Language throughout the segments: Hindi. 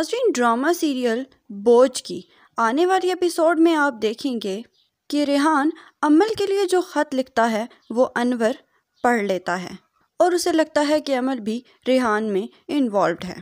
नाजरीन ड्रामा सीरियल बोझ की आने वाली एपिसोड में आप देखेंगे कि रेहान अमल के लिए जो ख़त लिखता है वो अनवर पढ़ लेता है और उसे लगता है कि अमल भी रेहान में इन्वॉल्व है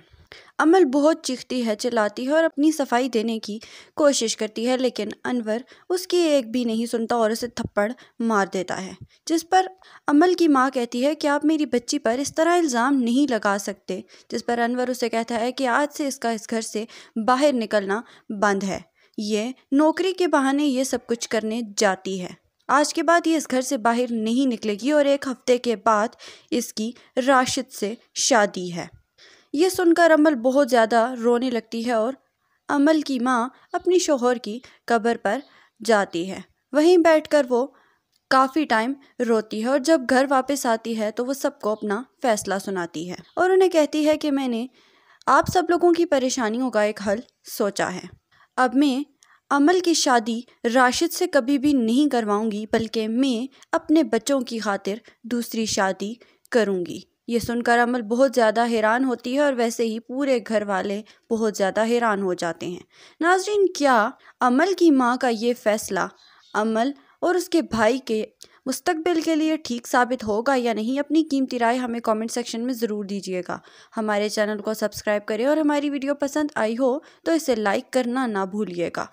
अमल बहुत चीखती है चिल्लाती है और अपनी सफाई देने की कोशिश करती है लेकिन अनवर उसकी एक भी नहीं सुनता और उसे थप्पड़ मार देता है जिस पर अमल की माँ कहती है कि आप मेरी बच्ची पर इस तरह इल्ज़ाम नहीं लगा सकते जिस पर अनवर उसे कहता है कि आज से इसका इस घर से बाहर निकलना बंद है ये नौकरी के बहाने ये सब कुछ करने जाती है आज के बाद ये इस घर से बाहर नहीं निकलेगी और एक हफ्ते के बाद इसकी राशिद से शादी है ये सुनकर अमल बहुत ज़्यादा रोने लगती है और अमल की माँ अपनी शोहर की कब्र पर जाती है वहीं बैठकर वो काफ़ी टाइम रोती है और जब घर वापस आती है तो वो सबको अपना फैसला सुनाती है और उन्हें कहती है कि मैंने आप सब लोगों की परेशानियों का एक हल सोचा है अब मैं अमल की शादी राशिद से कभी भी नहीं करवाऊंगी बल्कि मैं अपने बच्चों की खातिर दूसरी शादी करूंगी ये सुनकर अमल बहुत ज़्यादा हैरान होती है और वैसे ही पूरे घर वाले बहुत ज़्यादा हैरान हो जाते हैं नाजरीन क्या अमल की माँ का ये फ़ैसला अमल और उसके भाई के मुस्तबिल के लिए ठीक साबित होगा या नहीं अपनी कीमती राय हमें कमेंट सेक्शन में ज़रूर दीजिएगा हमारे चैनल को सब्सक्राइब करें और हमारी वीडियो पसंद आई हो तो इसे लाइक करना ना भूलिएगा